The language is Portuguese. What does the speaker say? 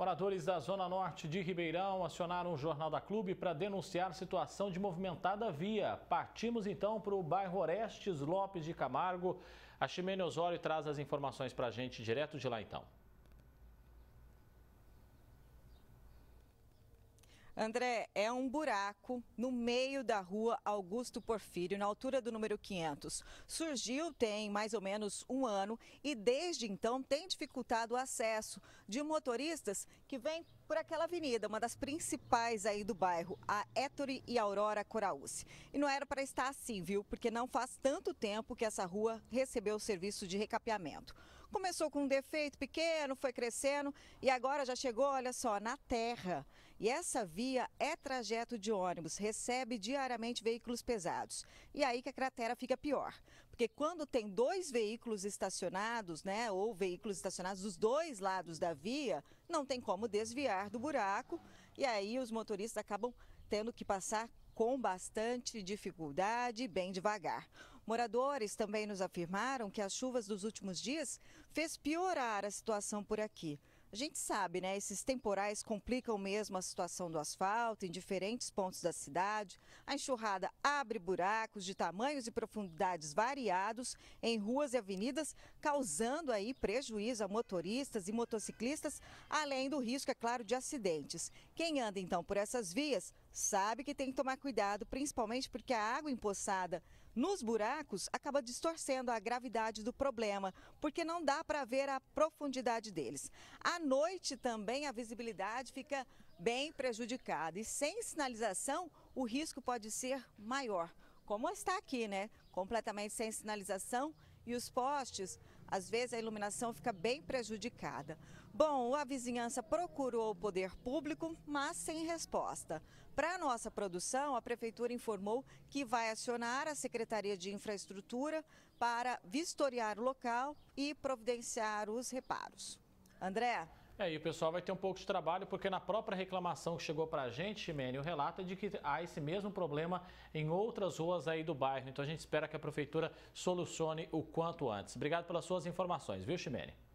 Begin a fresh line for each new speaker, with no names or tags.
Moradores da Zona Norte de Ribeirão acionaram o Jornal da Clube para denunciar situação de movimentada via. Partimos então para o bairro Orestes Lopes de Camargo. A Ximene Osório traz as informações para a gente direto de lá então.
André, é um buraco no meio da rua Augusto Porfírio, na altura do número 500. Surgiu tem mais ou menos um ano e desde então tem dificultado o acesso de motoristas que vêm por aquela avenida, uma das principais aí do bairro, a Ettore e Aurora Coraúce. E não era para estar assim, viu? Porque não faz tanto tempo que essa rua recebeu o serviço de recapeamento. Começou com um defeito pequeno, foi crescendo e agora já chegou, olha só, na terra. E essa via é trajeto de ônibus, recebe diariamente veículos pesados. E aí que a cratera fica pior, porque quando tem dois veículos estacionados, né, ou veículos estacionados dos dois lados da via, não tem como desviar do buraco e aí os motoristas acabam tendo que passar com bastante dificuldade, bem devagar. Moradores também nos afirmaram que as chuvas dos últimos dias fez piorar a situação por aqui. A gente sabe, né? Esses temporais complicam mesmo a situação do asfalto em diferentes pontos da cidade. A enxurrada abre buracos de tamanhos e profundidades variados em ruas e avenidas, causando aí prejuízo a motoristas e motociclistas, além do risco, é claro, de acidentes. Quem anda então por essas vias sabe que tem que tomar cuidado, principalmente porque a água empoçada nos buracos, acaba distorcendo a gravidade do problema, porque não dá para ver a profundidade deles. À noite também a visibilidade fica bem prejudicada e sem sinalização o risco pode ser maior, como está aqui, né? Completamente sem sinalização e os postes às vezes a iluminação fica bem prejudicada. Bom, a vizinhança procurou o poder público, mas sem resposta. Para nossa produção, a prefeitura informou que vai acionar a Secretaria de Infraestrutura para vistoriar o local e providenciar os reparos. Andréa.
É, e o pessoal vai ter um pouco de trabalho, porque na própria reclamação que chegou para a gente, Ximene, o relato é de que há esse mesmo problema em outras ruas aí do bairro. Então a gente espera que a prefeitura solucione o quanto antes. Obrigado pelas suas informações, viu, Ximene?